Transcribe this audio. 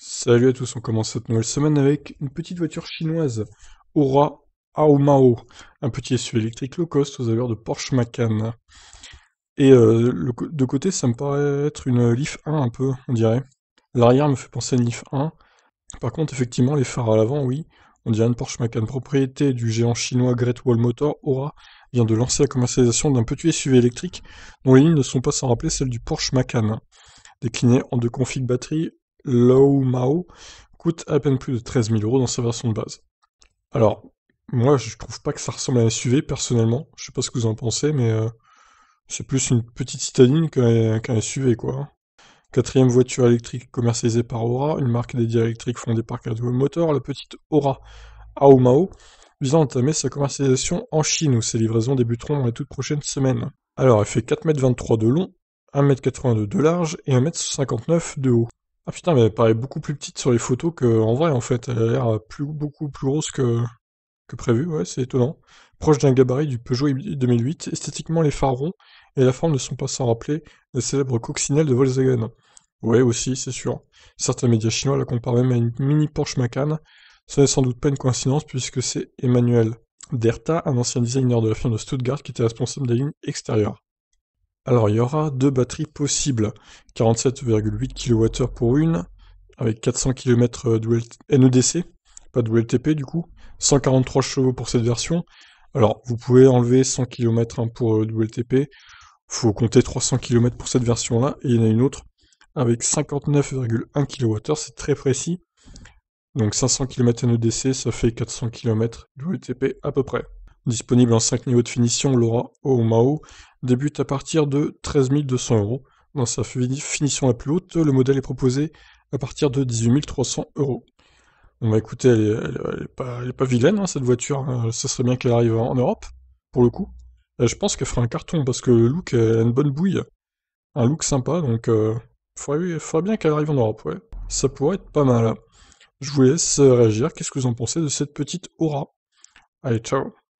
Salut à tous, on commence cette nouvelle semaine avec une petite voiture chinoise, Aura Aomao, un petit SUV électrique low cost aux allures de Porsche Macan. Et euh, de côté, ça me paraît être une Leaf 1 un peu, on dirait. L'arrière me fait penser à une Leaf 1. Par contre, effectivement, les phares à l'avant, oui, on dirait une Porsche Macan. Propriété du géant chinois Great Wall Motor, Aura vient de lancer la commercialisation d'un petit SUV électrique dont les lignes ne sont pas sans rappeler celles du Porsche Macan. Décliné en deux configs batterie, Low Mao coûte à peine plus de 13 000 euros dans sa version de base. Alors, moi, je trouve pas que ça ressemble à un SUV, personnellement. Je sais pas ce que vous en pensez, mais euh, c'est plus une petite citadine qu'un SUV, quoi. Hein. Quatrième voiture électrique commercialisée par Aura, une marque dédiée à fondée par Cadeau Motor, la petite Aura Aumao visant à entamer sa commercialisation en Chine, où ses livraisons débuteront dans les toutes prochaines semaines. Alors, elle fait 4,23 m de long, 1,82 m de large et 1,59 m de haut. Ah putain, mais elle paraît beaucoup plus petite sur les photos qu'en vrai, en fait. Elle a l'air euh, plus, beaucoup plus grosse que, que prévu, ouais, c'est étonnant. Proche d'un gabarit du Peugeot 2008, esthétiquement, les phares ronds et la forme ne sont pas sans rappeler la célèbres coccinelles de Volkswagen. Ouais, aussi, c'est sûr. Certains médias chinois la comparent même à une mini Porsche Macan. Ce n'est sans doute pas une coïncidence puisque c'est Emmanuel Derta, un ancien designer de la firme de Stuttgart qui était responsable des lignes extérieures. Alors il y aura deux batteries possibles, 47,8 kWh pour une, avec 400 km NEDC, pas de WLTP du coup, 143 chevaux pour cette version. Alors vous pouvez enlever 100 km hein, pour WLTP, euh, faut compter 300 km pour cette version là, et il y en a une autre avec 59,1 kWh, c'est très précis. Donc 500 km NEDC, ça fait 400 km WLTP à peu près. Disponible en 5 niveaux de finition, l'aura au débute à partir de 13 200 euros. Dans sa finition la plus haute, le modèle est proposé à partir de 18 300 euros. On va bah, écouter, elle n'est pas, vilaine, hein, cette voiture. Ce hein. ça serait bien qu'elle arrive en, Europe, pour le coup. je pense qu'elle fera un carton, parce que le look, a une bonne bouille. Un look sympa, donc euh, il faudrait bien qu'elle arrive en Europe, ouais. Ça pourrait être pas mal. Je vous laisse euh, réagir. Qu'est-ce que vous en pensez de cette petite aura Allez, ciao